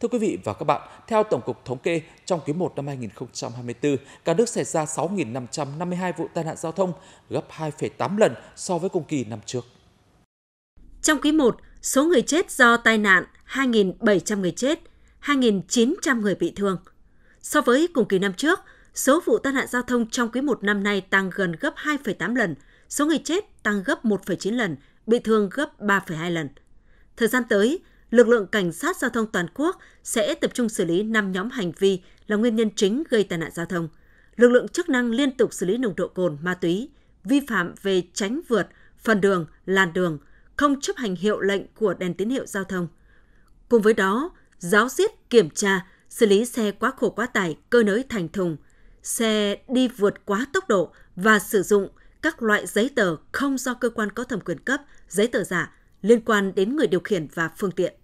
Thưa quý vị và các bạn, theo Tổng cục Thống kê, trong quý 1 năm 2024, cả nước xảy ra 6.552 vụ tai nạn giao thông, gấp 2,8 lần so với cùng kỳ năm trước. Trong quý 1, số người chết do tai nạn 2.700 người chết, 2.900 người bị thương. So với cùng kỳ năm trước, số vụ tai nạn giao thông trong quý 1 năm nay tăng gần gấp 2,8 lần, số người chết tăng gấp 1,9 lần, bị thương gấp 3,2 lần. Thời gian tới, lực lượng cảnh sát giao thông toàn quốc sẽ tập trung xử lý 5 nhóm hành vi là nguyên nhân chính gây tai nạn giao thông. Lực lượng chức năng liên tục xử lý nồng độ cồn, ma túy, vi phạm về tránh vượt, phần đường, làn đường, không chấp hành hiệu lệnh của đèn tín hiệu giao thông. Cùng với đó, giáo diết kiểm tra, xử lý xe quá khổ quá tải, cơ nới thành thùng, xe đi vượt quá tốc độ và sử dụng các loại giấy tờ không do cơ quan có thẩm quyền cấp, giấy tờ giả liên quan đến người điều khiển và phương tiện.